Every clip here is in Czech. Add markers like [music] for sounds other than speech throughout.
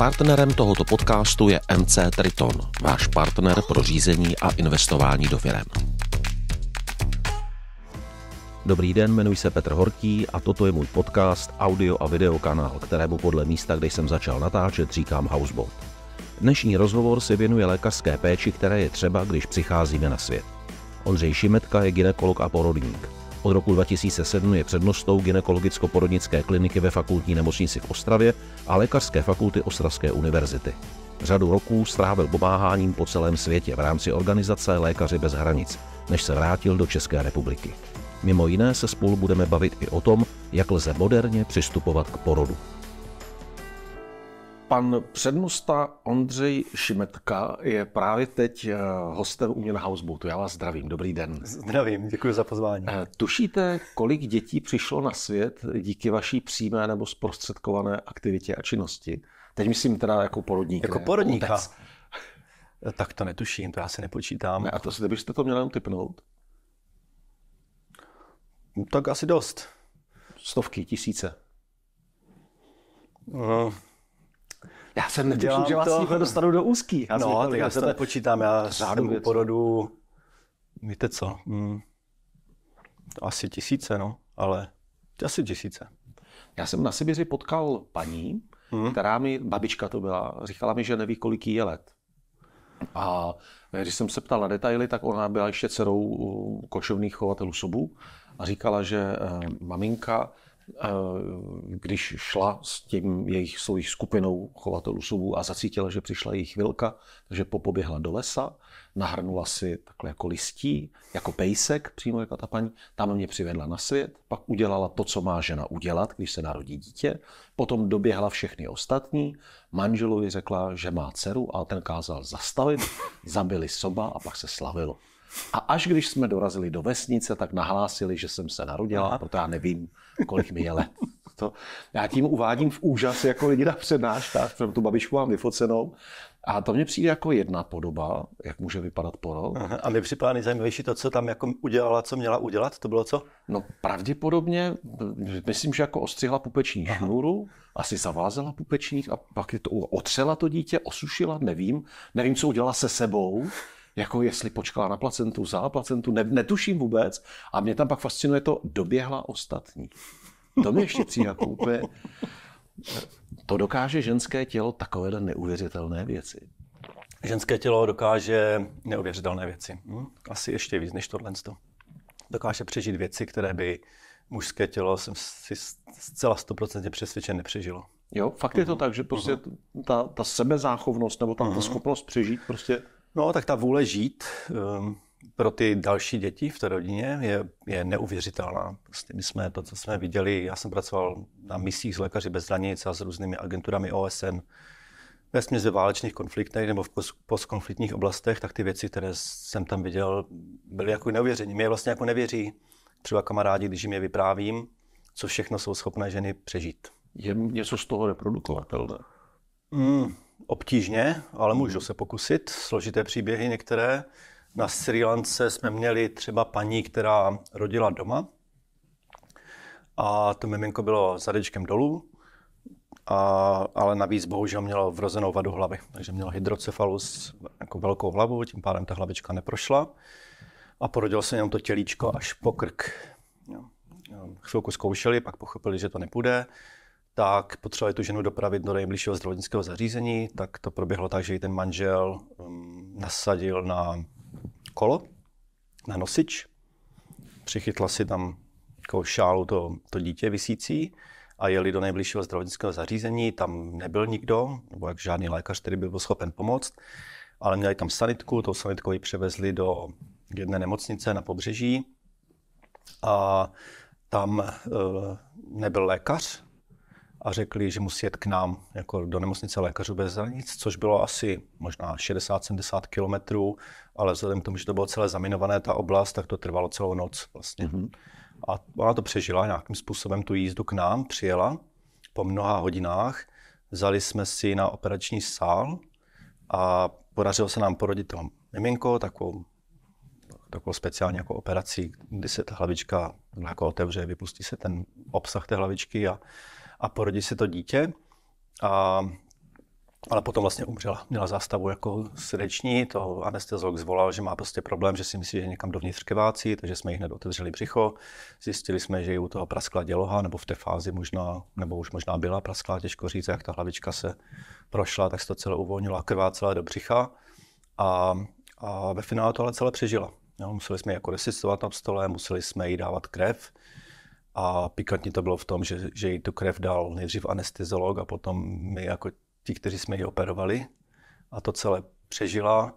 Partnerem tohoto podcastu je MC Triton, váš partner pro řízení a investování do firem. Dobrý den, jmenuji se Petr Horký a toto je můj podcast, audio a videokanál, kterému podle místa, kde jsem začal natáčet, říkám Houseboat. Dnešní rozhovor se věnuje lékařské péči, které je třeba, když přicházíme na svět. Ondřej Šimetka je ginekolog a porodník. Od roku 2007 je přednostou gynekologicko-porodnické kliniky ve fakultní nemocnici v Ostravě a lékařské fakulty Ostravské univerzity. Řadu roků strávil pomáháním po celém světě v rámci organizace Lékaři bez hranic, než se vrátil do České republiky. Mimo jiné se spolu budeme bavit i o tom, jak lze moderně přistupovat k porodu. Pan přednosta Ondřej Šimetka je právě teď eh, hostem u mě na Houseboatu. Já vás zdravím, dobrý den. Zdravím, děkuji za pozvání. Eh, tušíte, kolik dětí přišlo na svět díky vaší přímé nebo zprostředkované aktivitě a činnosti? Teď myslím teda jako porodník. Jako ne? porodníka? Otec. Eh, tak to netuším, to já se nepočítám. Ne, a to si byste to měl jenom typnout? Tak asi dost. Stovky, tisíce. No, já jsem netušil, že vás to... dostanu do úzký. Já no, tak já se nepočítám, já řádu u porodu, víte co, hmm. asi tisíce, no, ale asi tisíce. Já jsem na Sibiři potkal paní, hmm. která mi, babička to byla, říkala mi, že neví, kolik jí je let. A když jsem se ptal na detaily, tak ona byla ještě dcerou košovných chovatelů sobů a říkala, že eh, maminka Eh, když šla s tím jejich, svojí skupinou chovatelů subů a zacítila, že přišla jejich vilka, takže popoběhla do lesa, nahrnula si takhle jako listí, jako pejsek, přímo jako ta paní, tam mě přivedla na svět, pak udělala to, co má žena udělat, když se narodí dítě, potom doběhla všechny ostatní, manželovi řekla, že má dceru a ten kázal zastavit, zabili soba a pak se slavilo. A až když jsme dorazili do vesnice, tak nahlásili, že jsem se narodila, Aha. proto já nevím, kolik mi je let. [laughs] To, já tím uvádím v úžas jako lidi na přednáškách, tu babičku mám vyfocenou. A to mně přijde jako jedna podoba, jak může vypadat porod. Aha, a mi připadá nejzajímavější to, co tam jako udělala, co měla udělat, to bylo co? No pravděpodobně, myslím, že jako ostřihla pupeční šnůru, asi zavázela pupečník a pak je to otřela to dítě, osušila, nevím. Nevím, co udělala se sebou jako jestli počkala na placentu, za placentu, ne, netuším vůbec. A mě tam pak fascinuje to, doběhla ostatní. To mě ještě přijde jako úplně... To dokáže ženské tělo takovéhle neuvěřitelné věci. Ženské tělo dokáže neuvěřitelné věci. Hm? Asi ještě víc než tohle. Dokáže přežít věci, které by mužské tělo jsem si zcela stoprocentně přesvědčen nepřežilo. Jo, fakt je to uh-huh. tak, že prostě uh-huh. ta, ta sebezáchovnost nebo ta, uh-huh. Mhm. ta schopnost přežít prostě No, tak ta vůle žít um, pro ty další děti v té rodině je, je neuvěřitelná. Prostě my jsme to, co jsme viděli, já jsem pracoval na misích s lékaři bez hranic a s různými agenturami OSN, ve směs ve válečných konfliktech nebo v postkonfliktních oblastech, tak ty věci, které jsem tam viděl, byly jako neuvěření. Mě vlastně jako nevěří třeba kamarádi, když jim je vyprávím, co všechno jsou schopné ženy přežít. Je něco z toho reprodukovatelné? Mm, obtížně, ale můžu mhm. se pokusit. Složité příběhy některé. Na Sri Lance jsme měli třeba paní, která rodila doma a to miminko bylo zadečkem dolů, a, ale navíc bohužel mělo vrozenou vadu hlavy, takže mělo hydrocefalus, jako velkou hlavu, tím pádem ta hlavička neprošla a porodilo se jenom to tělíčko až po krk. Chvilku zkoušeli, pak pochopili, že to nepůjde, tak potřebovali tu ženu dopravit do nejbližšího zdravotnického zařízení, tak to proběhlo tak, že ji ten manžel um, nasadil na kolo, na nosič, přichytla si tam jako šálu to, to dítě vysící a jeli do nejbližšího zdravotnického zařízení, tam nebyl nikdo, nebo jak žádný lékař, který by byl schopen pomoct, ale měli tam sanitku, tou sanitkou ji převezli do jedné nemocnice na pobřeží a tam e, nebyl lékař, a řekli, že musí jet k nám jako do nemocnice lékařů bez hranic, což bylo asi možná 60-70 kilometrů, ale vzhledem k tomu, že to bylo celé zaminované, ta oblast, tak to trvalo celou noc vlastně. Mm-hmm. A ona to přežila nějakým způsobem tu jízdu k nám, přijela po mnoha hodinách, vzali jsme si na operační sál a podařilo se nám porodit to miminko, takovou takovou speciální jako operací, kdy se ta hlavička jako otevře, vypustí se ten obsah té hlavičky a, a porodí se to dítě. A, ale potom vlastně umřela. Měla zástavu jako srdeční, to anesteziolog zvolal, že má prostě problém, že si myslí, že někam dovnitř krvácí, takže jsme jí hned otevřeli břicho. Zjistili jsme, že jí u toho praskla děloha, nebo v té fázi možná, nebo už možná byla prasklá, těžko říct, jak ta hlavička se prošla, tak se to celé uvolnilo a krvácela do břicha. A, a ve finále to ale celé přežila. Jo, no, museli jsme ji jako resistovat na stole, museli jsme jí dávat krev. A pikantně to bylo v tom, že, že jí tu krev dal nejdřív anestezolog a potom my jako ti, kteří jsme ji operovali. A to celé přežila.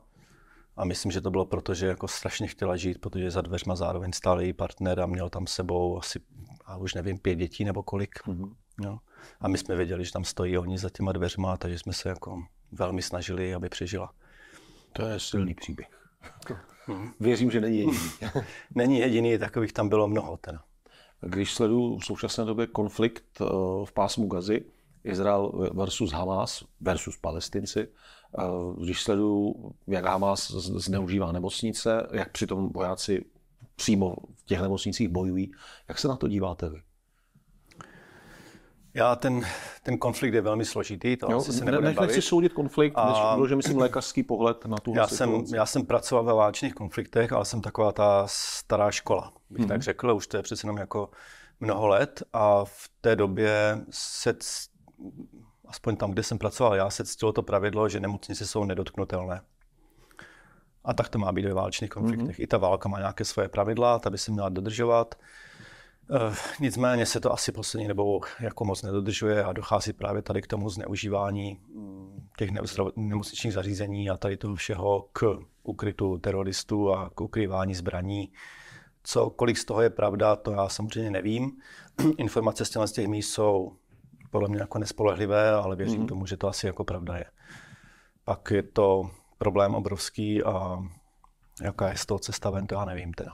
A myslím, že to bylo proto, že jako strašně chtěla žít, protože za dveřma zároveň stál její partner a měl tam sebou asi, a už nevím, pět dětí nebo kolik. Mm-hmm. Jo. No. A my jsme věděli, že tam stojí oni za těma dveřma, takže jsme se jako velmi snažili, aby přežila. To je silný příběh. [laughs] Hmm. Věřím, že není jediný. [laughs] není jediný, takových tam bylo mnoho. Teda. Když sleduju v současné době konflikt eh, v pásmu Gazy, Izrael versus Hamas versus Palestinci, eh, když sleduju, jak Hamas zneužívá nemocnice, jak přitom vojáci přímo v těch nemocnicích bojují, jak se na to díváte vy? Já ten, ten konflikt je velmi složitý, to jo, asi se nebudeme ne, bavit. soudit konflikt, a... než bylo, že myslím lékařský pohled na tu já situaci. jsem, já jsem pracoval ve válečných konfliktech, ale jsem taková ta stará škola, bych mm-hmm. tak mhm. řekl, už to je přece jenom jako mnoho let a v té době se, aspoň tam, kde jsem pracoval já, se ctilo to pravidlo, že nemocnice jsou nedotknutelné. A tak to má být ve válečných konfliktech. Mm-hmm. I ta válka má nějaké svoje pravidla, ta by se měla dodržovat. Eh, nicméně se to asi poslední nebo jako moc nedodržuje a dochází právě tady k tomu zneužívání mm, těch nemocničních zařízení a tady toho všeho k ukrytu teroristů a k ukrývání zbraní. Co, kolik z toho je pravda, to já samozřejmě nevím. [clears throat] Informace z těch, z těch míst jsou podle mě jako nespolehlivé, ale věřím mm-hmm. tomu, že to asi jako pravda je. Pak je to problém obrovský a jaká je z toho cesta ven, to já nevím teda.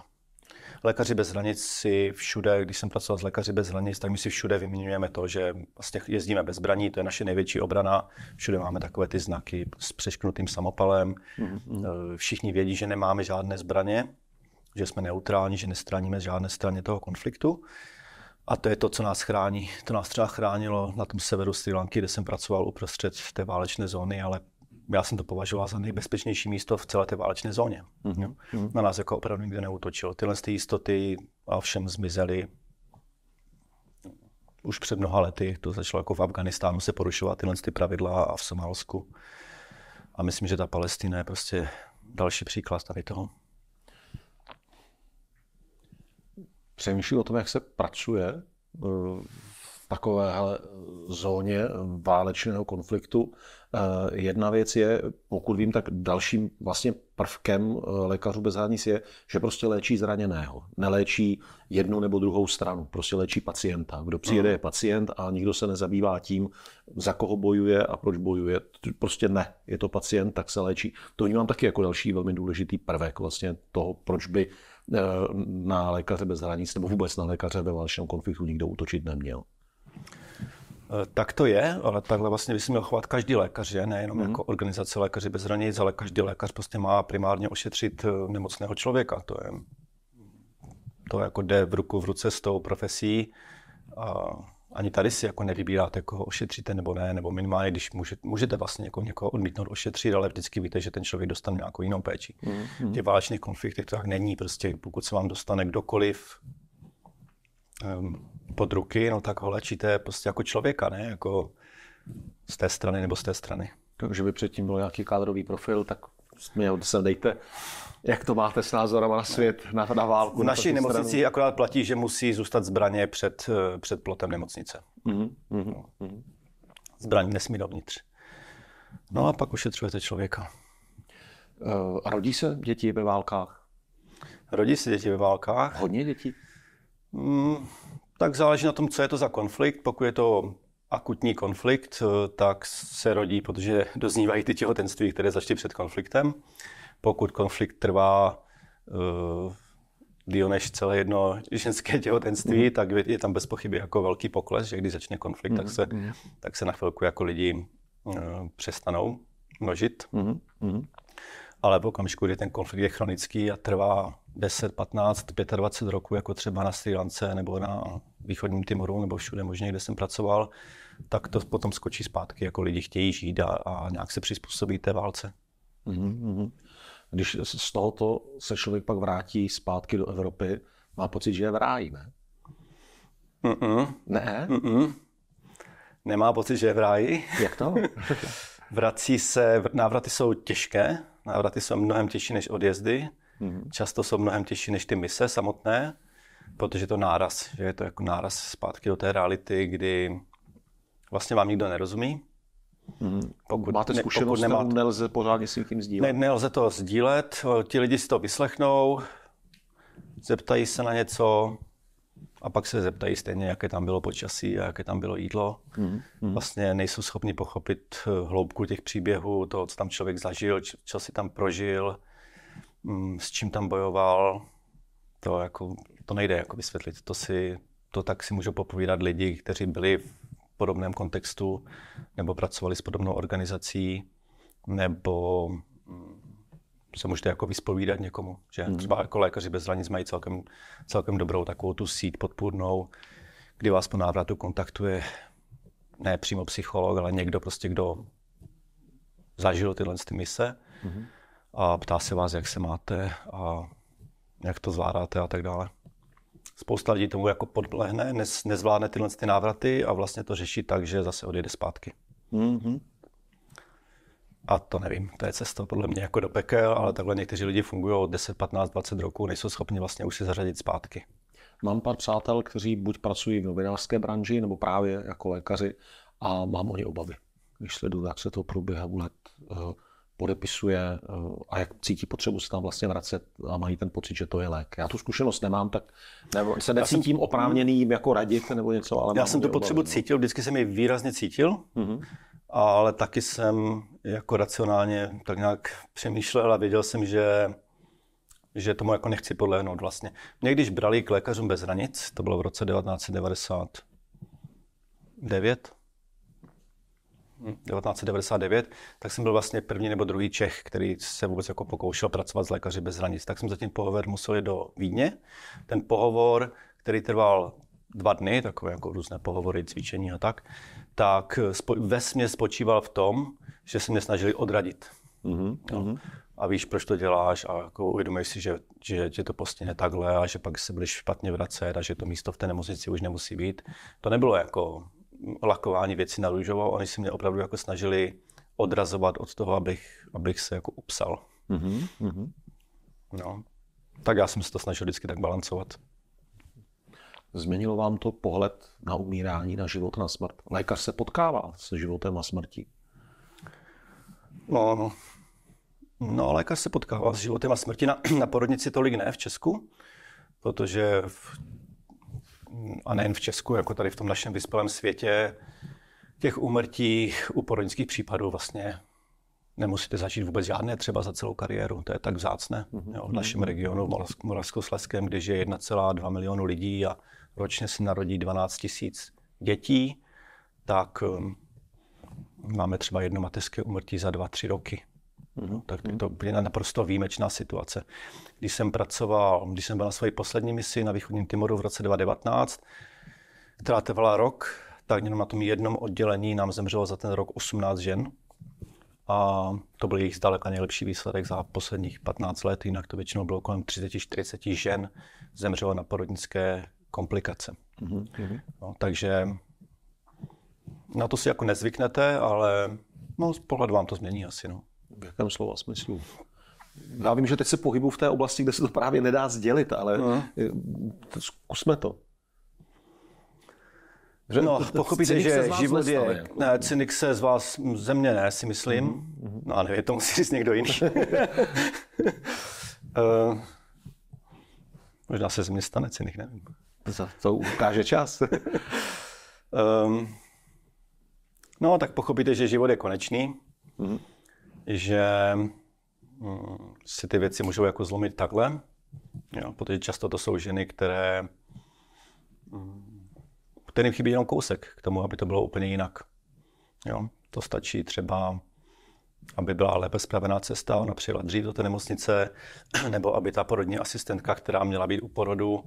Lékaři bez hranic si všude, když jsem pracoval s Lékaři bez hranic, tak my si všude vyměňujeme to, že vlastně jezdíme bez zbraní, to je naše největší obrana. Všude máme takové ty znaky s přešknutým samopalem. Mm-hmm. Všichni vědí, že nemáme žádné zbraně, že jsme neutrální, že nestraníme žádné straně toho konfliktu. A to je to, co nás chrání. To nás třeba chránilo na tom severu Sri Lanky, kde jsem pracoval uprostřed té válečné zóny, ale já jsem to považoval za nejbezpečnější místo v celé té válečné zóně. Mm-hmm. Jo? Mhm. Na nás jako opravdu nikdo neutočil. Tyhle ty jistoty ovšem zmizely už před mnoha lety. To začalo jako v Afganistánu se porušovat tyhle ty pravidla a v Somálsku. A myslím, že ta Palestina je prostě další příklad tady toho. Přemýšlím o tom, jak se pracuje eh, takovéhle zóně válečného konfliktu. Eh, jedna věc je, pokud vím, tak dalším vlastně prvkem eh, lékařů bez hranic je, že prostě léčí zraněného. Neléčí jednu nebo druhou stranu, prostě léčí pacienta. Kdo přijede mhm. je pacient a nikdo se nezabývá tím, za koho bojuje a proč bojuje. Prostě ne, je to pacient, tak se léčí. To vnímám taky jako další velmi důležitý prvek vlastně toho, proč by eh, na lékaře bez hranic nebo vůbec na lékaře ve válečném konfliktu nikdo útočit neměl. Eh, tak to je, ale takhle vlastně by se měl chovat každý lékař, že? Nejenom mm. jako organizace lékaři bez hranic, ale každý lékař prostě má primárně ošetřit eh, nemocného člověka. To je, to jako jde v ruku v ruce s tou profesí. A ani tady si jako nevybíráte, koho ošetříte nebo ne, nebo minimálně, když můžete, můžete vlastně jako někoho odmítnout ošetřit, ale vždycky víte, že ten člověk dostane nějakou jinou péči. Mm. Těch válečných konfliktech to tak není, prostě pokud se vám dostane kdokoliv, um, pod ruky, no tak ho léčíte prostě jako člověka, ne? Jako z té strany nebo z té strany. Takže by předtím byl nějaký kádrový profil, tak mě se, dejte. Jak to máte s názorem na svět, na, na válku? V naší na nemocnici stranu? akorát platí, že musí zůstat zbraně před, eh, před plotem nemocnice. Mm-hmm. No. Zbraň nesmí dovnitř. No a pak ošetřujete člověka. Uh, a rodí se děti ve válkách? Rodí se děti ve válkách. Hodně dětí? Mm, tak záleží na tom, co je to za konflikt. Pokud je to akutní konflikt, eh, tak se rodí, protože doznívají ty těhotenství, které začaly před konfliktem. Pokud konflikt trvá uh, eh, díl než celé jedno ženské těhotenství, mm. tak je tam bez pochyby jako velký pokles, že když začne konflikt, mm. tak, mhm, se, mhm. tak se na chvilku jako lidi uh, přestanou množit. Mm. Mm. Ale v okamžiku, kdy ten konflikt je chronický a trvá 10, 15, 25 roků, jako třeba na Sri Lance nebo na východním Timoru nebo všude možně, kde jsem pracoval, tak to potom skočí zpátky, jako lidi chtějí žít a, a nějak se přizpůsobí té válce. Mm-hmm. Když z tohoto se člověk pak vrátí zpátky do Evropy, má pocit, že je v ráji, ne? Mm-mm. Ne? Mm-mm. Nemá pocit, že je v ráji. Jak to? [laughs] Vrací se, návraty jsou těžké, návraty jsou mnohem těžší než odjezdy, mm-hmm. často jsou mnohem těžší než ty mise samotné protože to náraz, že je to jako náraz zpátky do té reality, kdy vlastně vám nikdo nerozumí. Hmm. Pokud Máte zkušenost, ne, pokud nemáte, nelze pořádně s nikým sdílet? Ne, nelze to sdílet, ti lidi si to vyslechnou, zeptají se na něco a pak se zeptají stejně, jaké tam bylo počasí a jaké tam bylo jídlo. Hmm. Hmm. Vlastně nejsou schopni pochopit eh, hloubku těch příběhů, toho, co tam člověk zažil, co si tam prožil, mm, s čím tam bojoval to, jako, to nejde jako vysvětlit. To, si, to tak si můžou popovídat lidi, kteří byli v podobném kontextu nebo pracovali s podobnou organizací nebo mm, se můžete jako vyspovídat někomu. Že mm. třeba jako lékaři bez hranic mají celkem, celkem dobrou takovou tu síť podpůrnou, kdy vás po návratu kontaktuje ne přímo psycholog, ale někdo prostě, kdo zažil tyhle ty mise mm. a ptá se vás, jak se máte a jak to zvládáte a tak dále. Spousta lidí tomu jako podlehne, nez, nezvládne tyhle ty návraty a vlastně to řeší tak, že zase odjede zpátky. Mm-hmm. A to nevím, to je cesta podle mě jako do pekel, ale takhle někteří lidi fungují 10, 15, 20 roků, nejsou schopni vlastně už si zařadit zpátky. Mám pár přátel, kteří buď pracují v novinářské branži, nebo právě jako lékaři a mám o ně obavy. Když sleduju, jak se to u let eh, podepisuje eh, a jak cítí potřebu se tam vlastně vracet a mají ten pocit, že to je lék. Já tu zkušenost nemám, tak nebo se necítím jsem, oprávněný jim jako radit nebo něco. Ale já jsem tu potřebu obavit, no. cítil, vždycky jsem ji výrazně cítil, mm-hmm. ale taky jsem jako racionálně tak nějak přemýšlel a věděl jsem, že že tomu jako nechci podlehnout vlastně. Mě když brali k lékařům bez hranic, to bylo v roce 1999, 1999, tak jsem byl vlastně první nebo druhý Čech, který se vůbec jako pokoušel pracovat s lékaři bez hranic. Tak jsem za tím pohovor musel jít do Vídně. Ten pohovor, který trval dva dny, takové jako různé pohovory, cvičení a tak, tak spo- vesmě spočíval v tom, že se mě snažili odradit. Mm-hmm. No. A víš, proč to děláš a jako uvědomuješ si, že, že tě to postihne takhle a že pak se budeš špatně vracet a že to místo v té nemocnici už nemusí být. To nebylo jako lakování věci na růžovo. Oni se mě opravdu jako snažili odrazovat od toho, abych, abych se jako upsal. Mm-hmm. No, tak já jsem se to snažil vždycky tak balancovat. Změnilo vám to pohled na umírání, na život, na smrt? Lékař se potkává s životem a smrtí. No, no. No, lékař se potkával s životem a smrtí na, [clears throat] na porodnici tolik ne v Česku, protože v a nejen v Česku, jako tady v tom našem vyspělém světě, těch úmrtí u porodnických případů vlastně nemusíte začít vůbec žádné třeba za celou kariéru. To je tak vzácné. Mm-hmm. Jo, v našem regionu, v Moravskosleském, kde je 1,2 milionu lidí a ročně se narodí 12 tisíc dětí, tak um, máme třeba jedno mateřské umrtí za 2-3 roky. Mhm. No, tak je mhm. to úplně naprosto výjimečná situace. Když jsem pracoval, když jsem byl na své poslední misi na východním Timoru v roce 2019, která trvala rok, tak jenom na tom jednom oddělení nám zemřelo za ten rok 18 žen. A to byl jejich zdaleka nejlepší výsledek za posledních 15 let, jinak to většinou bylo kolem 30-40 žen zemřelo na porodnické komplikace. Mm-hmm. No, takže na to si jako nezvyknete, ale no, z vám to změní asi. No v jakém slova smyslu? Já vím, že teď se pohybu v té oblasti, kde se to právě nedá sdělit, ale no. Eh, zkusme to. Že no, pochopíte, že život je... Ne, cynik se z vás ze mě ne, si myslím. Mm-hmm. No a nevím, to musí říct někdo jiný. uh, [laughs] možná se ze mě stane cynik, nevím. To, to ukáže čas. um, [laughs] no, tak pochopíte, že život je konečný. Mm-hmm že mm, si ty věci můžou jako zlomit takhle, jo, protože často to jsou ženy, které mm, kterým chybí jenom kousek k tomu, aby to bylo úplně jinak. Jo, to stačí třeba, aby byla lépe spravená cesta, ona přijela dřív do té nemocnice, [clears throat] nebo aby ta porodní asistentka, která měla být u porodu,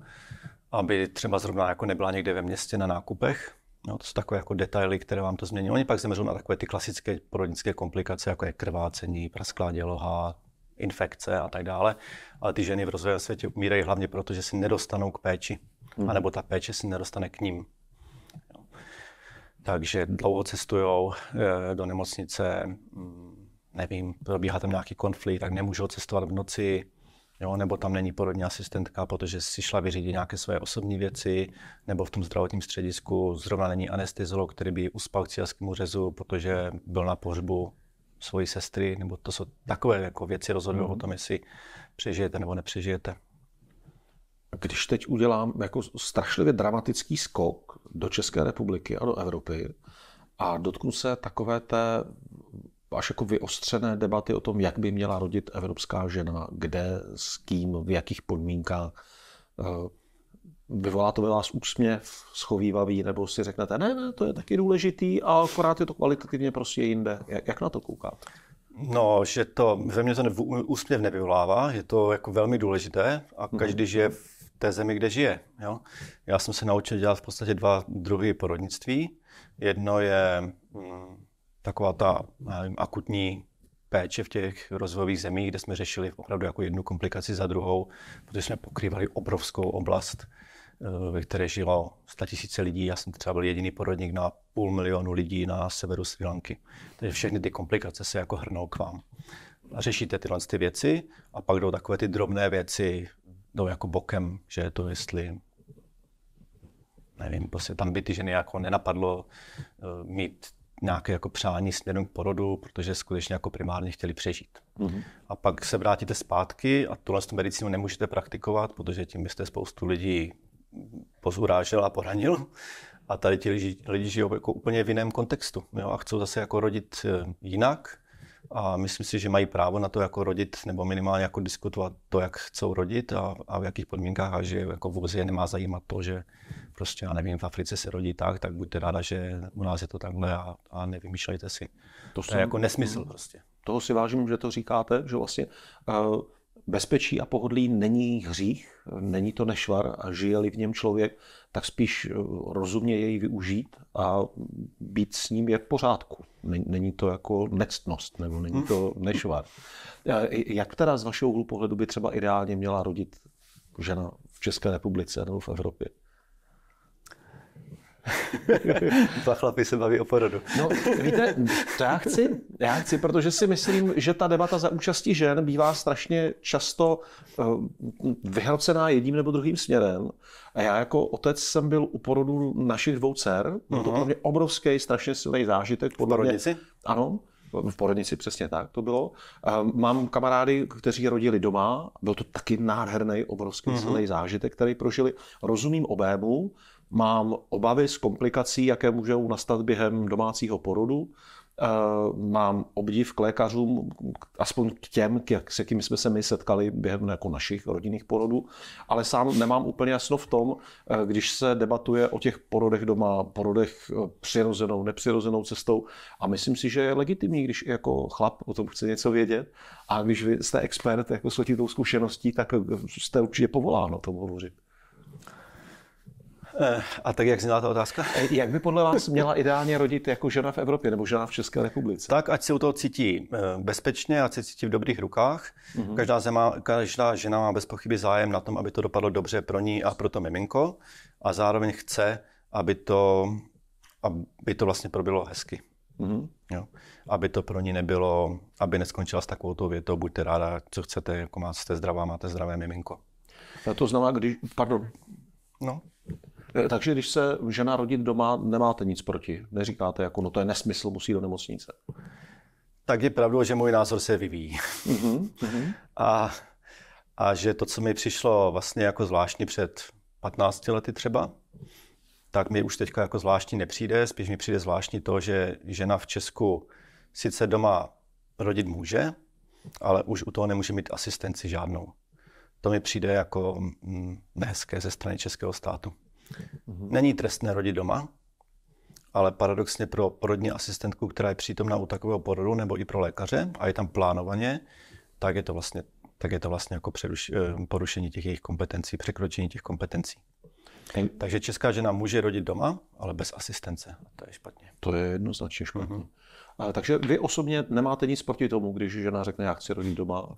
aby třeba zrovna jako nebyla někde ve městě na nákupech, No, to jsou takové jako detaily, které vám to změní. Oni pak zemřou na takové ty klasické porodnické komplikace, jako je krvácení, prasklá děloha, infekce a tak dále. Ale ty ženy v rozvojovém světě umírají hlavně proto, že si nedostanou k péči, hmm. anebo ta péče si nedostane k ním. Jo. Takže dlouho cestují eh, do nemocnice, mm, nevím, probíhá tam nějaký konflikt, tak nemůžou cestovat v noci, jo, nebo tam není porodní asistentka, protože si šla vyřídit nějaké své osobní věci, nebo v tom zdravotním středisku zrovna není anestezolog, který by uspal k cílskému řezu, protože byl na pohřbu svojí sestry, nebo to jsou takové jako věci rozhodují mm-hmm. o mhm. tom, jestli přežijete nebo nepřežijete. Když teď udělám jako strašlivě dramatický skok do České republiky a do Evropy a dotknu se takové té až jako vyostřené debaty o tom, jak by měla rodit evropská žena, kde, s kým, v jakých podmínkách. Eh, vyvolá to ve vás úsměv, schovývavý, nebo si řeknete, ne, ne, to je taky důležitý a akorát je to kvalitativně prostě jinde. Jak, jak na to koukáte? No, že to ve mně ten úsměv nevyvolává, je to jako velmi důležité a mhm. každý žije v té zemi, kde žije. Jo? Já jsem se naučil dělat v podstatě dva druhy porodnictví. Jedno je mm, taková ta nevím, akutní péče v těch rozvojových zemích, kde jsme řešili opravdu jako jednu komplikaci za druhou, protože jsme pokrývali obrovskou oblast, eh, ve které žilo 100 tisíce lidí. Já jsem třeba byl jediný porodník na půl milionu lidí na severu Sri Lanky. Takže všechny ty komplikace se jako hrnou k vám. A řešíte tyhle ty věci a pak jdou takové ty drobné věci, jdou jako bokem, že je to jestli nevím, prostě tam by ty ženy jako nenapadlo eh, mít nějaké jako přání směrem k porodu, protože skutečně jako primárně chtěli přežít. Mm-hmm. A pak se vrátíte zpátky a tuhle medicínu nemůžete praktikovat, protože tím byste spoustu lidí pozurážel a poranil. A tady ti lidi, lidi žijou jako úplně v jiném kontextu jo, a chcou zase jako rodit eh, jinak, a myslím si, že mají právo na to jako rodit nebo minimálně jako diskutovat to, jak chcou rodit a, a v jakých podmínkách a že jako vůbec je nemá zajímat to, že prostě, já nevím, v Africe se rodí tak, tak buďte ráda, že u nás je to takhle a, a nevymýšlejte si. To, to jsem, je jako nesmysl prostě. Toho si vážím, že to říkáte, že vlastně uh, bezpečí a pohodlí není hřích, není to nešvar a žije-li v něm člověk, tak spíš eh, rozumně jej využít a být s ním je v pořádku. Není to jako nectnost nebo není to [laughs] nešvar. Eh, jak teda z vašeho úhlu pohledu by třeba ideálně měla rodit žena v České republice nebo v Evropě? [laughs] Dva chlapy se baví o porodu. no, víte, to já chci, já chci, protože si myslím, že ta debata za účastí žen bývá strašně často eh, vyhrocená jedním nebo druhým směrem. A já jako otec jsem byl u porodu našich dvou dcer. Byl uh-huh. to mhm. pro mě obrovský, strašně silný zážitek. Podle v porodnici? Mě, ano, v porodnici, přesně tak to bylo. Mám kamarády, kteří rodili doma, byl to taky nádherný, obrovský, mm-hmm. silný zážitek, který prožili. Rozumím obému, Mám obavy z komplikací, jaké můžou nastat během domácího porodu. Eh, mám obdiv k lékařům, aspoň k těm, k s jakými jsme se my setkali během jako našich rodinných porodů, ale sám nemám úplně jasno v tom, eh, když se debatuje o těch porodech doma, porodech eh, přirozenou, nepřirozenou cestou. A myslím si, že je legitimní, když jako chlap o tom chce něco vědět a když vy jste expert jako s tou zkušeností, tak jste určitě povoláno tomu hovořit. Eh, a tak jak zněla ta otázka? Eh, jak by podle vás měla ideálně rodit jako žena v Evropě nebo žena v České republice? Tak, ať se u toho cítí eh, bezpečně, ať se cítí v dobrých rukách. Mm-hmm. Každá, zema, každá žena má bez pochyby zájem na tom, aby to dopadlo dobře pro ní a pro to miminko. A zároveň chce, aby to, aby to vlastně proběhlo hezky. Mm-hmm. Jo? Aby to pro ní nebylo, aby neskončila s takovou to větou, buďte ráda, co chcete, jako máte, zdravá, máte zdravé miminko. A to znamená, když, pardon, No. Eh, takže když se žena rodit doma, nemáte nic proti. Neříkáte jako, no to je nesmysl, musí do nemocnice. Tak je pravdou, že můj názor se vyvíjí. mm-hmm. A, a že to, co mi přišlo vlastně jako zvláštní před 15 lety třeba, tak mi už teďka jako zvláštní nepřijde. Spíš mi přijde zvláštní to, že žena v Česku sice doma rodit může, ale už u toho nemůže mít asistenci žádnou. To mi přijde jako mm, nehezké ze strany českého státu. Mhm. Není trestné rodit doma, ale paradoxně pro porodní asistentku, která je přítomná u takového porodu, nebo i pro lékaře, a je tam plánovaně, tak je to vlastně, tak je to vlastně jako přeruš, eh, porušení těch jejich kompetencí, překročení těch kompetencí. Ten... Takže česká žena může rodit doma, ale bez asistence. A to je špatně. To je jednoznačně špatně. Mm-hmm. A, takže vy osobně nemáte nic proti tomu, když žena řekne, já chci rodit doma?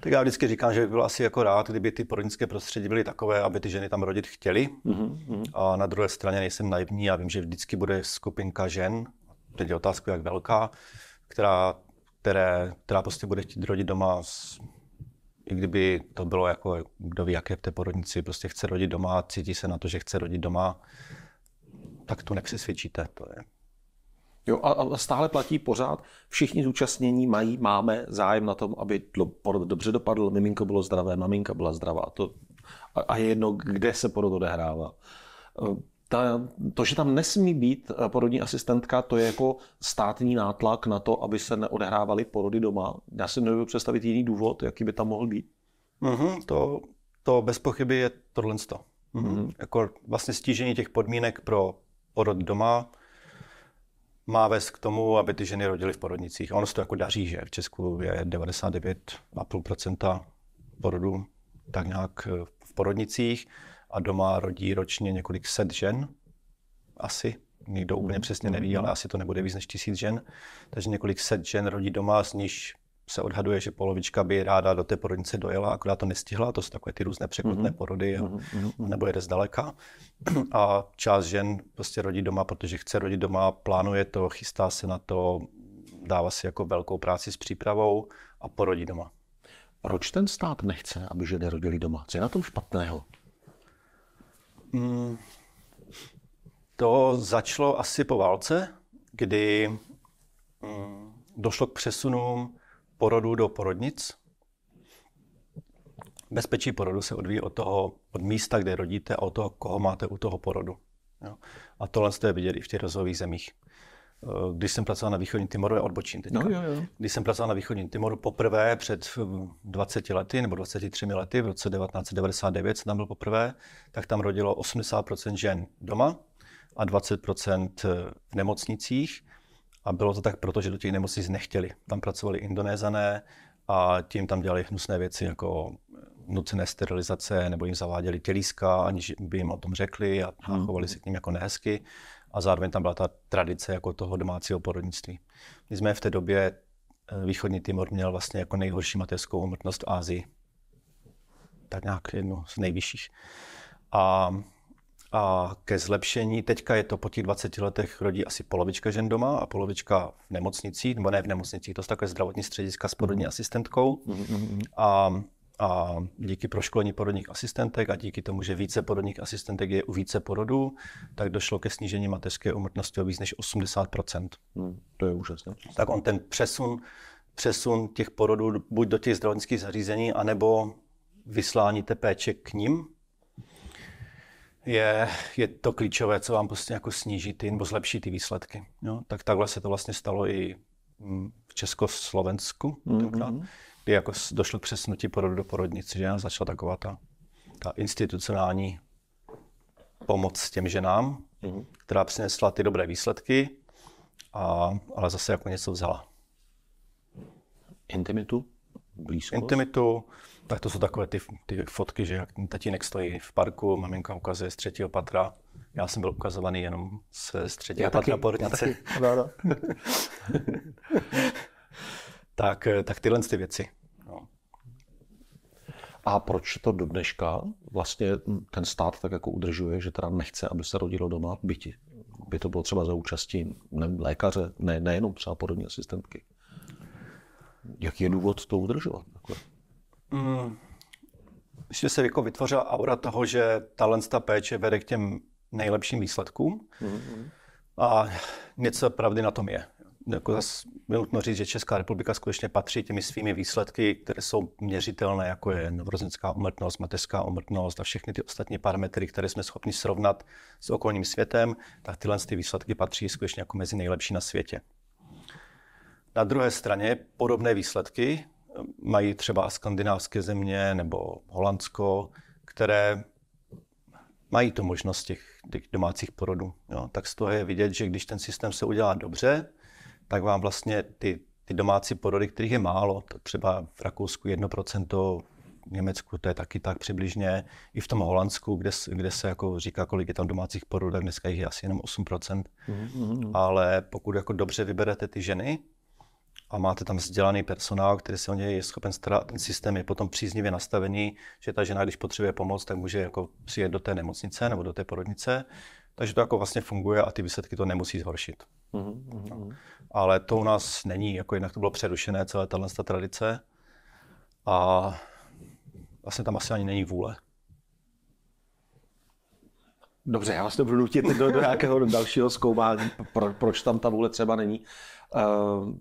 Tak já vždycky říkám, že by byl asi jako rád, kdyby ty porodnické prostředí byly takové, aby ty ženy tam rodit chtěly. Mm-hmm, mm-hmm. A na druhé straně nejsem naivní, já vím, že vždycky bude skupinka žen, teď je otázka, jak velká, která, které, která prostě bude chtít rodit doma s, i kdyby to bylo jako, kdo ví, jaké v té porodnici, prostě chce rodit doma, cítí se na to, že chce rodit doma, tak to nepřesvědčíte. To je Jo, a, a stále platí pořád, všichni zúčastnění mají, máme zájem na tom, aby porod dobře dopadl, miminko bylo zdravé, maminka byla zdravá. To, a, a je jedno, kde se porod odehrává. Eh, ta, to, že tam nesmí být eh, porodní asistentka, to je jako státní nátlak na to, aby se neodehrávaly porody doma. Já si nebudu představit jiný důvod, jaký by tam mohl být. Mm-hmm, to, to bez pochyby je tohle. Mm-hmm. Mhm. Jako vlastně stížení těch podmínek pro porod doma, má vést k tomu, aby ty ženy rodily v porodnicích. A ono se to jako daří, že v Česku je 99,5% porodů tak nějak eh, v porodnicích a doma rodí ročně několik set žen, asi. Nikdo úplně přesně neví, ale asi to nebude víc než tisíc žen. Takže několik set žen rodí doma, z níž se odhaduje, že polovička by ráda do té porodnice dojela, akorát to nestihla, to jsou takové ty různé překotné mm-hmm. porody, mm-hmm. nebo jede zdaleka. A část žen prostě rodí doma, protože chce rodit doma, plánuje to, chystá se na to, dává si jako velkou práci s přípravou a porodí doma. Proč ten stát nechce, aby ženy rodili doma? Co je na tom špatného? Mm, to začalo asi po válce, kdy mm, došlo k přesunům Porodu do porodnic. Bezpečí porodu se odvíjí od, toho, od místa, kde rodíte a od toho, koho máte u toho porodu. Jo. A tohle jste viděli v těch rozvojových zemích. Eh, když jsem pracoval na východním Timoru, odbočím teďka. No, jo, jo. Když jsem pracoval na východním Timoru poprvé před 20 eh, lety nebo 23 lety, v roce 1999 jsem tam byl poprvé, tak tam rodilo 80% žen doma a 20% eh, v nemocnicích a bylo to tak proto, že do těch nemocnic nechtěli. Tam pracovali indonézané a tím tam dělali hnusné věci jako eh, nucené sterilizace, nebo jim zaváděli tělíska, aniž by jim o tom řekli a, mhm. chovali se k ním jako nehezky. A zároveň tam byla ta tradice jako toho domácího porodnictví. My jsme v té době, eh, východní Timor měl vlastně jako nejhorší mateřskou umrtnost v Ázii. Tak nějak jednu z nejvyšších. A a ke zlepšení. Teďka je to po těch 20 letech rodí asi polovička žen doma a polovička v nemocnici. nebo ne v nemocnicích, to je takové zdravotní střediska s mhm. porodní asistentkou. mm A, a díky proškolení porodních asistentek a díky tomu, že více porodních asistentek je u více porodů, tak došlo ke snížení mateřské umrtnosti o víc než 80 mm, To je úžasné. Tak on ten přesun, přesun těch porodů buď do těch zdravotnických zařízení, anebo vyslání té péče k ním, je, je to klíčové, co vám prostě jako sníží ty, nebo zlepší ty výsledky. Jo? Tak takhle se to vlastně stalo i mm, v Československu mm-hmm. tenkrát, kdy jako došlo k přesnutí porodu do porodnice, že začala taková ta, ta institucionální pomoc těm ženám, mm-hmm. která přinesla ty dobré výsledky, a, ale zase jako něco vzala. Intimitu? Blízkost? Intimitu, tak to jsou takové ty, ty fotky, že jak tatínek stojí v parku, maminka ukazuje z třetího patra. Já jsem byl ukazovaný jenom z, z třetího já patra po rodice. No, no. [laughs] tak, eh, tak tyhle ty věci. No. A proč to do dneška vlastně ten stát tak jako udržuje, že teda nechce, aby se rodilo doma, byti? By to bylo třeba za účastí nevím, lékaře, ne, nejenom třeba porodní asistentky. Jaký je důvod to udržovat? Takhle? Mm, ještě se jako vytvořila aura toho, že talent ta péče vede k těm nejlepším výsledkům. Mm-hmm. A něco pravdy na tom je. Jako zase je nutno říct, že Česká republika skutečně patří těmi svými výsledky, které jsou měřitelné, jako je novorozenská umrtnost, mateřská umrtnost a všechny ty ostatní parametry, které jsme schopni srovnat s okolním světem, tak tyhle ty výsledky patří skutečně jako mezi nejlepší na světě. Na druhé straně podobné výsledky mají třeba skandinávské země nebo Holandsko, které mají tu možnost těch, těch domácích porodů. Jo. Tak z toho je vidět, že když ten systém se udělá dobře, tak vám vlastně ty, ty domácí porody, kterých je málo, to třeba v Rakousku 1%, v Německu to je taky tak přibližně, i v tom Holandsku, kde, kde se jako říká, kolik je tam domácích porodů, tak dneska jich je asi jenom 8%. Mm-hmm. Mhm, mhm. Ale pokud jako dobře vyberete ty ženy, a máte tam vzdělaný personál, který se o něj je schopen starat. Ten systém je potom příznivě nastavený, že ta žena, když potřebuje pomoc, tak může jako přijet do té nemocnice nebo do té porodnice. Takže to jako vlastně funguje a ty výsledky to nemusí zhoršit. Mm-hmm. No. Mm-hmm. Ale to u nás není, jako jinak to bylo přerušené, celá tahle tradice. A vlastně tam asi ani není vůle. Dobře, já vás budu nutit do, do nějakého dalšího zkoumání, pro, proč tam ta vůle třeba není. Uh,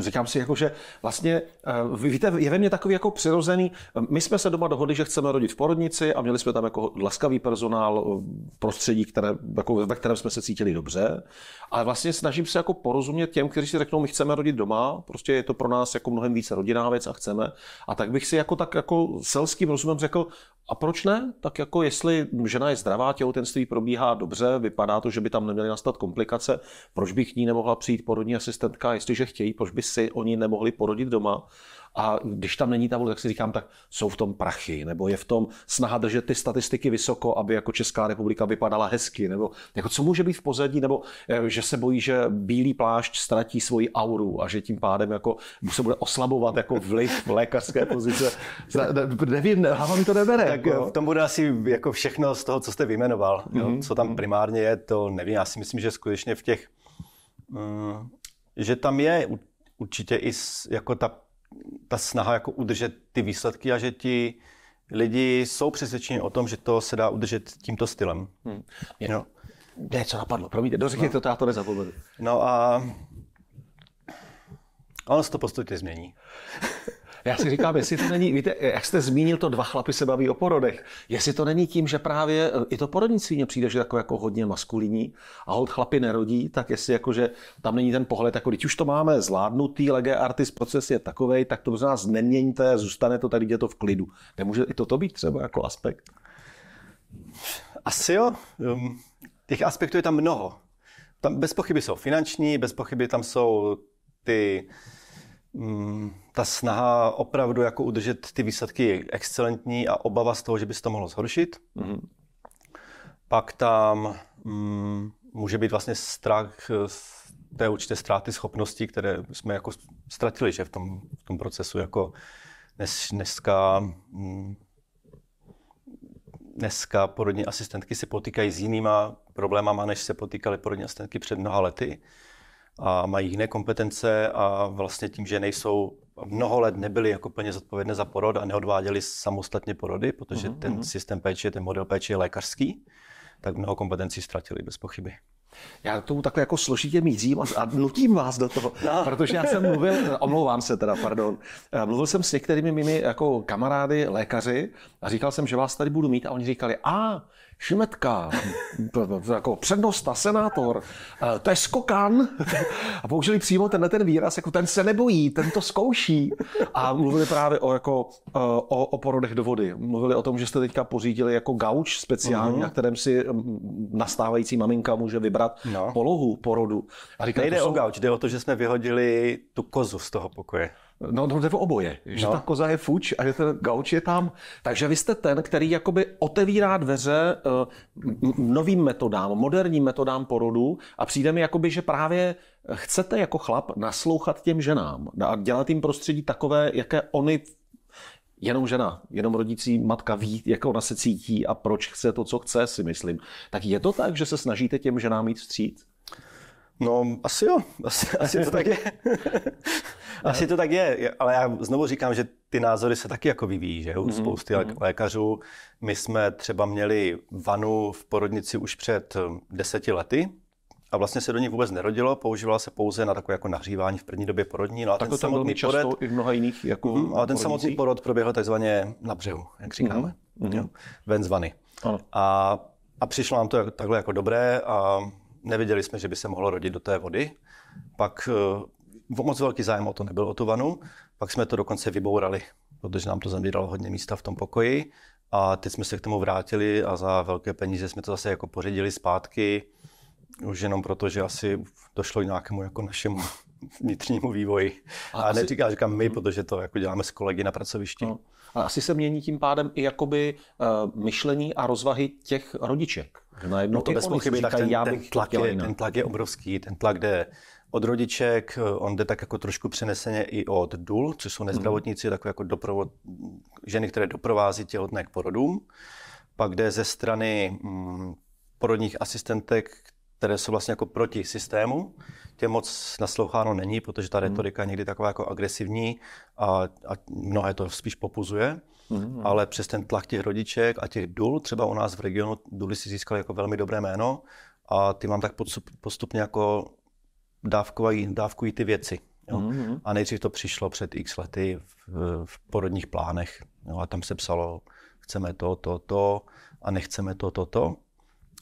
Říkám si, jako, že vlastně, eh, víte, je ve mně takový jako přirozený, eh, my jsme se doma dohodli, že chceme rodit v porodnici a měli jsme tam jako laskavý personál, eh, prostředí, které, jako, ve kterém jsme se cítili dobře, ale vlastně snažím se jako porozumět těm, kteří si řeknou, my chceme rodit doma, prostě je to pro nás jako mnohem více rodinná věc a chceme. A tak bych si jako tak jako selským rozumem řekl, a proč ne? Tak jako jestli žena je zdravá, těhotenství probíhá dobře, vypadá to, že by tam neměly nastat komplikace, proč by k ní nemohla přijít porodní asistentka, jestliže chtějí, proč by si oni nemohli porodit doma? a když tam není tabulka, tak si říkám, tak jsou v tom prachy, nebo je v tom snaha držet ty statistiky vysoko, aby jako Česká republika vypadala hezky, nebo jako co může být v pozadí, nebo eh, že se bojí, že bílý plášť ztratí svoji auru a že tím pádem jako se bude oslabovat jako vliv lékařské pozice. [laughs] Nevím, hlava mi to nebere. Tak jako. Eh, v tom bude asi jako všechno z toho, co jste vyjmenoval. Mm-hmm. Jo, mhm. co tam primárně je, to nevím. Já si myslím, že skutečně v těch, mm, že tam je určitě i jako ta ta snaha jako udržet ty výsledky a že ti lidi jsou přesvědčeni o tom, že to se dá udržet tímto stylem. Hmm. no. Ne, co napadlo, promiňte, dořekněte no. to, já to nezapomenu. No a ono se to postupně změní. Já si říkám, jestli to není, víte, jak jste zmínil, to dva chlapy se baví o porodech. Jestli to není tím, že právě eh, i to porodnictví mě přijde, že jako, jako hodně maskulinní a hod chlapy nerodí, tak jestli jako, že tam není ten pohled, jako když už to máme zvládnutý, lege artist proces je takovej, tak to z nás neměňte, zůstane to tady, je to v klidu. Nemůže i toto být třeba jako aspekt? Asi jo. Um, těch aspektů je tam mnoho. Tam bez pochyby jsou finanční, bez pochyby tam jsou ty Mm, ta snaha opravdu jako udržet ty výsledky excelentní a obava z toho, že by se to mohlo zhoršit. mm Pak tam mm, může být vlastně strach eh, z té určité ztráty schopností, které jsme jako ztratili, že v tom, v tom procesu jako dnes, dneska mm, dneska porodní asistentky se potýkají s jinýma problémama, než se potýkaly porodní asistentky před mnoha lety a mají jiné kompetence a vlastně tím, že nejsou mnoho let nebyly jako plně zodpovědné za porod a neodváděli samostatně porody, protože mm-hmm. ten mhm. systém péče, ten model péče je lékařský, tak mnoho kompetencí ztratili bez pochyby. Já tomu takhle jako složitě mířím a nutím vás do toho, no. protože já jsem mluvil, omlouvám se teda, pardon, eh, mluvil jsem s některými mými jako kamarády, lékaři a říkal jsem, že vás tady budu mít a oni říkali, a Šimetka, jako přednosta, senátor, eh, to je skokan. A použili přímo tenhle ten výraz, jako ten se nebojí, ten to zkouší. A mluvili právě o, jako, eh, o, o porodech do vody. Mluvili o tom, že jste teďka pořídili jako gauč speciální, uh-huh. na kterém si mm, nastávající maminka může vybrat no. polohu porodu. A říkali, Nejde jsou... o gauč, jde o to, že jsme vyhodili tu kozu z toho pokoje. No, no nebo oboje. Že no. ta koza je fuč a že ten gauč je tam. Takže vy jste ten, který jakoby otevírá dveře eh, novým metodám, moderním metodám porodu a přijde mi jakoby, že právě chcete jako chlap naslouchat těm ženám a dělat jim prostředí takové, jaké oni jenom žena, jenom rodící matka ví, jak ona se cítí a proč chce to, co chce, si myslím. Tak je to tak, že se snažíte těm ženám jít vstříc? No, asi jo. Asi, asi to tak je. [laughs] asi to tak je. Ale já znovu říkám, že ty názory se taky jako vyvíjí, že u mhm, spousty mm-hmm. lékařů. My jsme třeba měli vanu v porodnici už před hm, deseti lety, a vlastně se do ní vůbec nerodilo, používala se pouze na takové jako nahřívání v první době porodní. No a tak ten to tam samotný často porod, i v mnoha jiných jako mm, A ten samotný porod proběhl takzvaně na břehu, jak říkáme, mm. hmm Jo, ven z vany. A, a přišlo nám to takhle jako dobré a nevěděli jsme, že by se mohlo rodit do té vody. Pak eh, moc velký zájem o to nebyl o tu vanu. Pak jsme to dokonce vybourali, protože nám to zabíralo hodně místa v tom pokoji. A teď jsme se k tomu vrátili a za velké peníze jsme to zase jako pořídili zpátky. Už jenom proto, že asi došlo nějakému jako našemu [laughs] vnitřnímu vývoji. A, a asi... neříkám, říkám my, mhm. protože to jako děláme s kolegy na pracovišti. No ale asi se mění tím pádem i jakoby uh, myšlení a rozvahy těch rodiček. Najednou no to bez pochyby, tak ten, já ten, tlak je, ten tlak je obrovský, ten tlak jde od rodiček, eh, on jde tak jako trošku přeneseně i od důl, což jsou mhm. nezdravotníci, takové jako doprovod, ženy, které doprovází těhotné k porodům. Pak jde ze strany mm, porodních asistentek, které jsou vlastně jako proti systému. Tě moc nasloucháno není, protože ta hmm. retorika je někdy taková jako agresivní a, a mnohé to spíš popuzuje. Mm-hmm. Ale přes ten tlak těch rodiček a těch důl, třeba u nás v regionu, důly si získali jako velmi dobré jméno a ty mám tak postupně jako dávkují, dávkují ty věci. Jo? Mm-hmm. A nejdřív to přišlo před x lety v, v porodních plánech. Jo? A tam se psalo, chceme to, to, to a nechceme to, to, to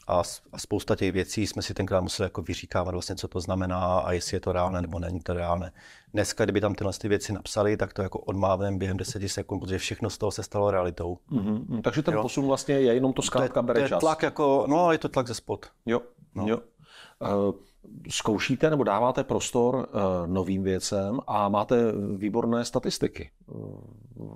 a, a spousta těch věcí jsme si tenkrát museli jako vyříkávat vlastně, co to znamená a jestli je to reálné nebo není to reálné. Dneska, kdyby tam tyhle ty věci napsali, tak to jako odmávnem během deseti sekund, protože všechno z toho se stalo realitou. Mm-hmm. Takže ten jo? posun vlastně je jenom to zkrátka bere čas. To je tlak jako, no ale je to tlak ze spod. Jo, no. jo. Uh, zkoušíte nebo dáváte prostor uh, novým věcem a máte výborné statistiky. Uh,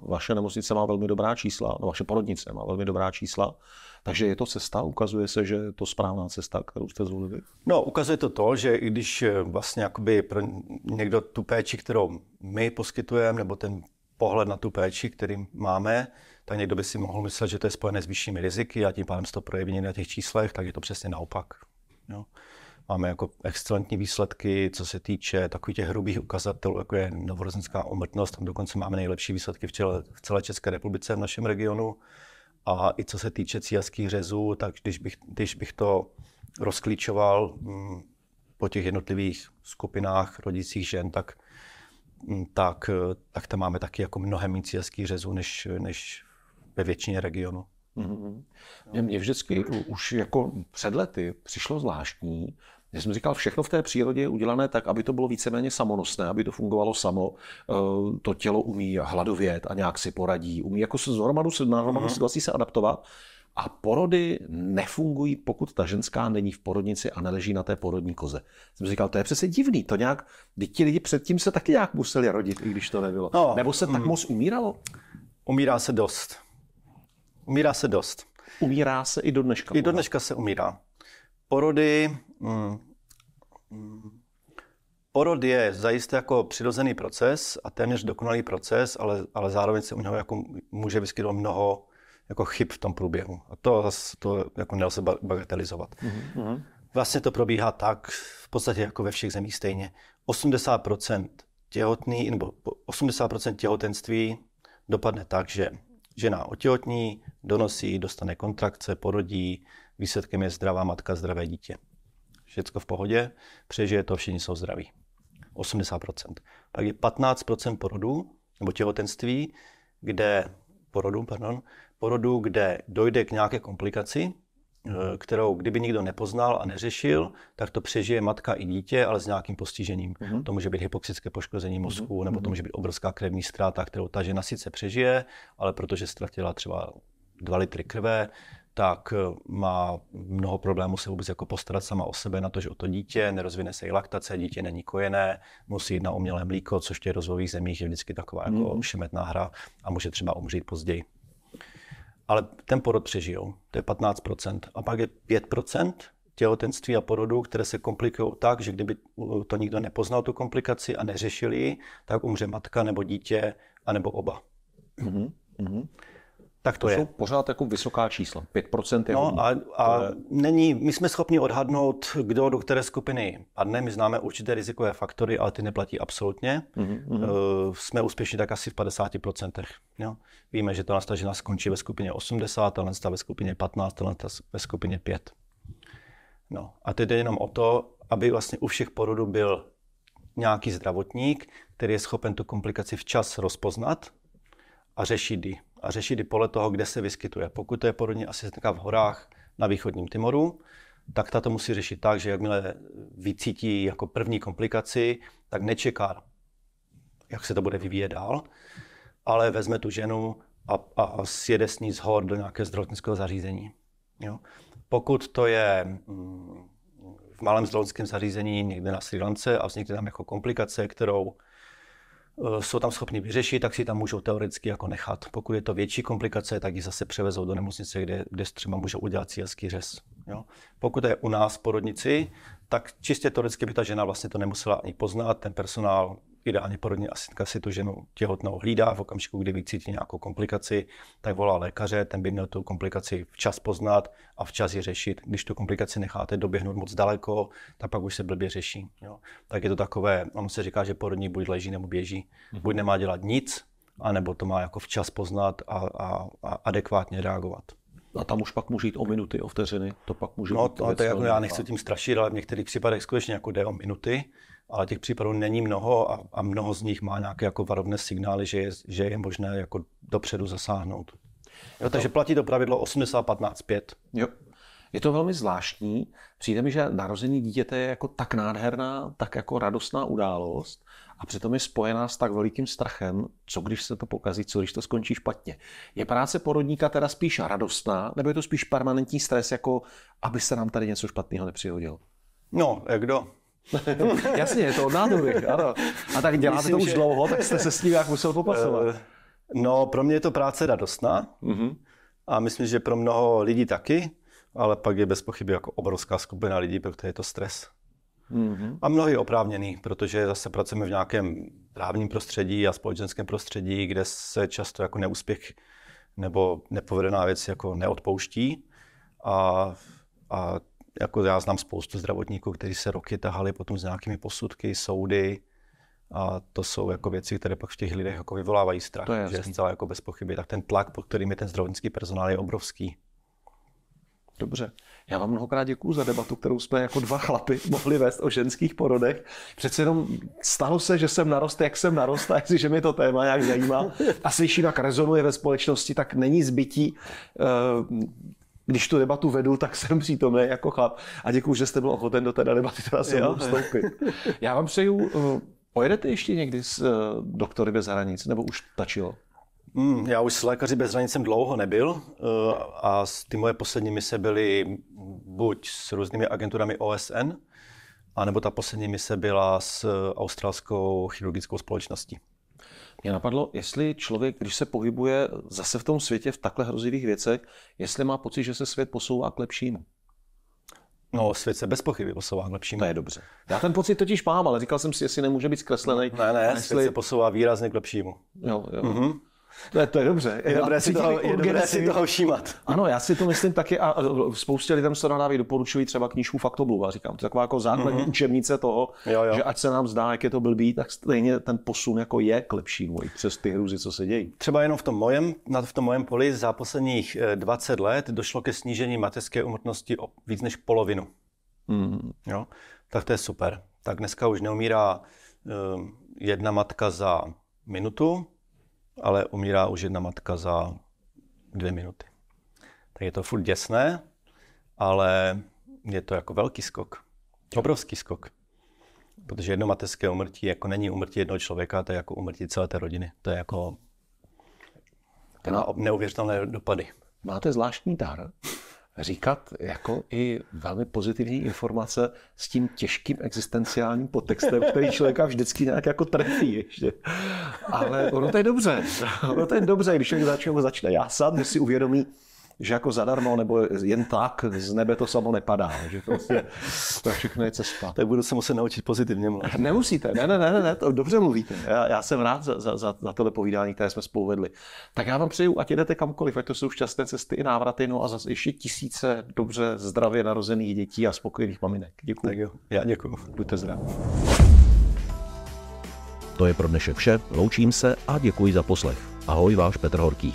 vaše nemocnice má velmi dobrá čísla, no, vaše porodnice má velmi dobrá čísla. Takže je to cesta? Ukazuje se, že je to správná cesta, kterou jste zvolili? No, ukazuje to to, že i když eh, vlastně jakoby pro někdo tu péči, kterou my poskytujeme, nebo ten pohled na tu péči, který máme, tak někdo by si mohl myslet, že to je spojené s vyššími riziky a tím pádem se to projeví na těch číslech, tak je to přesně naopak. Jo. Máme jako excelentní výsledky, co se týče takových těch hrubých ukazatelů, jako je novorozenská omrtnost, tam dokonce máme nejlepší výsledky v celé, v celé České republice, v našem regionu. A i co se týče cílských řezů, tak když bych, když bych to rozklíčoval mm, po těch jednotlivých skupinách rodících žen, tak, mm, tak, tak tam máme taky jako mnohem méně cílských řezů než, než ve většině regionu. Mm-hmm. mě vždycky už jako před lety přišlo zvláštní, já jsem říkal, všechno v té přírodě je udělané tak, aby to bylo víceméně samonosné, aby to fungovalo samo. No. Eh, to tělo umí hladovět a nějak si poradí, umí jako se z se, na hromadu uh situací se adaptovat. A porody nefungují, pokud ta ženská není v porodnici a neleží na té porodní koze. Jsem říkal, to je přece divný, to nějak, když ti lidi předtím se taky nějak museli rodit, i když to nebylo. No, Nebo se mm. tak mhm. moc umíralo? Umírá se dost. Umírá se dost. Umírá se i do dneška. I do dneška se umírá porody, mm, mm, porod je zajisté jako přirozený proces a téměř dokonalý proces, ale, ale zároveň se u něho jako může vyskytovat mnoho jako chyb v tom průběhu. A to, to jako nelze bagatelizovat. Mm-hmm. Vlastně to probíhá tak, v podstatě jako ve všech zemích stejně. 80% těhotný, nebo 80% těhotenství dopadne tak, že žena otěhotní, donosí, dostane kontrakce, porodí, Výsledkem je zdravá matka, zdravé dítě. Všecko v pohodě, přežije to, všichni jsou zdraví. 80%. Pak je 15% porodu, nebo těhotenství, kde, porodu, pardon, porodu, kde dojde k nějaké komplikaci, eh, kterou kdyby nikdo nepoznal a neřešil, tak to přežije matka i dítě, ale s nějakým postižením. Mm-hmm. To může být hypoxické poškození mozku, mm-hmm. nebo to mhm. může být obrovská krevní ztráta, kterou ta žena sice přežije, ale protože ztratila třeba 2 litry krve, tak eh, má mnoho problémů se vůbec jako postarat sama o sebe, na to, že o to dítě, nerozvine se i laktace, dítě není kojené, musí jít na umělé mlíko, což v těch rozvojových zemích je vždycky taková mm. jako mhm. šemetná hra a může třeba umřít později. Ale ten porod přežil, to je 15%. A pak je 5% těhotenství a porodu, které se komplikují tak, že kdyby to nikdo nepoznal, tu komplikaci, a neřešili, tak umře matka nebo dítě, anebo oba. Mm-hmm. Tak to, to je. jsou pořád jako vysoká čísla. 5% je No a, a je... není, my jsme schopni odhadnout, kdo do které skupiny padne. My známe určité rizikové faktory, ale ty neplatí absolutně. Mm-hmm. Jsme úspěšní tak asi v 50%. Jo? Víme, že ta žena skončí ve skupině 80, tahle ve skupině 15, tahle ve skupině 5. No a teď jde jenom o to, aby vlastně u všech porodů byl nějaký zdravotník, který je schopen tu komplikaci včas rozpoznat a řešit ji a řešit i podle toho, kde se vyskytuje. Pokud to je porodní asistentka v horách na východním Timoru, tak ta to musí řešit tak, že jakmile vycítí jako první komplikaci, tak nečeká, jak se to bude vyvíjet dál, ale vezme tu ženu a, a, a sjede s ní z hor do nějakého zdravotnického zařízení. Jo? Pokud to je mm, v malém zdravotnickém zařízení někde na Sri Lance a vznikne tam jako komplikace, kterou Eh, jsou tam schopni vyřešit, tak si tam můžou teoreticky jako nechat. Pokud je to větší komplikace, tak ji zase převezou do nemocnice, kde, kde třeba můžou udělat cílský řez. Jo? Pokud je u nás porodnici, tak čistě teoreticky by ta žena vlastně to nemusela ani poznat, ten personál ideálně porodní asistentka si tu ženu těhotnou hlídá v okamžiku, kdy vycítí nějakou komplikaci, tak volá lékaře, ten by měl tu komplikaci včas poznat a včas ji řešit. Když tu komplikaci necháte doběhnout moc daleko, tak pak už se blbě řeší. Jo. Tak je to takové, ono se říká, že porodní buď leží nebo běží, mhm. buď nemá dělat nic, anebo to má jako včas poznat a, a, a adekvátně reagovat. A tam už pak může jít o minuty, o vteřiny, to pak může No, být to, to jako já nechci tím strašit, ale v některých případech skutečně jako jde o minuty ale těch případů není mnoho a, a mnoho z nich má nějaké jako varovné signály, že je, že je možné jako dopředu zasáhnout. Jo, takže platí to pravidlo 80-15-5. Jo. Je to velmi zvláštní. Přijde mi, že narození dítěte je jako tak nádherná, tak jako radostná událost a přitom je spojená s tak velikým strachem, co když se to pokazí, co když to skončí špatně. Je práce porodníka teda spíš radostná, nebo je to spíš permanentní stres, jako aby se nám tady něco špatného nepřihodilo? No, jak kdo? [laughs] Jasně, je to od nádoby, ano. A tak děláte Myslím, to už že... dlouho, tak jste se s tím jak musel popasovat. Eh, no, pro mě je to práce radostná mm-hmm. a myslím, že pro mnoho lidí taky, ale pak je bez pochyby jako obrovská skupina lidí, pro které je to stres. Mm-hmm. A mnohý oprávněný, protože zase pracujeme v nějakém právním prostředí a společenském prostředí, kde se často jako neúspěch nebo nepovedená věc jako neodpouští. A, a jako já znám spoustu zdravotníků, kteří se roky tahali potom s nějakými posudky, soudy, a to jsou jako věci, které pak v těch lidech jako vyvolávají strach, to je že zcela jako bez pochyby. Tak ten tlak, pod kterým je ten zdravotnický personál, je obrovský. Dobře. Já vám mnohokrát děkuji za debatu, kterou jsme jako dva chlapy [laughs] mohli vést o ženských porodech. Přece jenom stalo se, že jsem narost, jak jsem narost, a jestliže mi to téma nějak zajímá a slyším, jak rezonuje ve společnosti, tak není zbytí eh, když tu debatu vedu, tak jsem přítomný jako chlap. A děkuji, že jste byl ochoten do té debaty teda se mnou vstoupit. [laughs] Já vám přeju, eh, pojedete ještě někdy s eh, doktory bez hranic, nebo už tačilo? Hmm, já už s lékaři bez hranic jsem dlouho nebyl eh, a ty moje poslední mise byly buď s různými agenturami OSN, anebo ta poslední mise byla s australskou chirurgickou společností. Mě napadlo, jestli člověk, když se pohybuje zase v tom světě v takhle hrozivých věcech, jestli má pocit, že se svět posouvá k lepšímu. No, svět se bez pochyby posouvá k lepšímu. To je dobře. Já ten pocit totiž mám, ale říkal jsem si, jestli nemůže být zkreslený. Ne, ne, jestli... svět se posouvá výrazně k lepšímu. Jo, jo. Mm-hmm. To je, to je dobře. Je, je dobré, si toho, je jako dobré si toho všímat. Ano, já si to myslím taky a spoustě lidem se nadávají, doporučují třeba knížku Faktoblu, a říkám, to je taková jako základní mm-hmm. učebnice toho, jo, jo. že ať se nám zdá, jak je to blbý, tak stejně ten posun jako je k lepšímu přes ty hrůzy, co se dějí. Třeba jenom v tom mojem, na v tom mojem poli za posledních 20 eh, let došlo ke snížení mateřské umrtnosti o víc než polovinu. Mm. Jo? Tak to je super. Tak dneska už neumírá eh, jedna matka za minutu, ale umírá už jedna matka za dvě minuty. Tak je to furt děsné, ale je to jako velký skok. Obrovský skok. Protože jedno mateřské umrtí jako není umrtí jednoho člověka, to je jako umrtí celé té rodiny. To je jako to no. má neuvěřitelné dopady. Máte zvláštní dar, říkat jako i velmi pozitivní informace s tím těžkým existenciálním podtextem, který člověka vždycky nějak jako trefí ještě. Ale ono to je dobře. Ono to je dobře, když člověk začne, začne jásat, když si uvědomí, že jako zadarmo nebo jen tak z nebe to samo nepadá. Že prostě to všechno je cesta. Tak budu se muset naučit pozitivně mluvit. Nemusíte, ne, ne, ne, ne, to dobře mluvíte. Já, já jsem rád za, za, za, za tohle povídání, které jsme spolu vedli. Tak já vám přeju, ať jdete kamkoliv, ať to jsou šťastné cesty i návraty, no a zase ještě tisíce dobře zdravě narozených dětí a spokojených maminek. Děkuji. Tak jo, já děkuji. Buďte zdraví. To je pro dnešek vše, loučím se a děkuji za poslech. Ahoj, váš Petr Horký.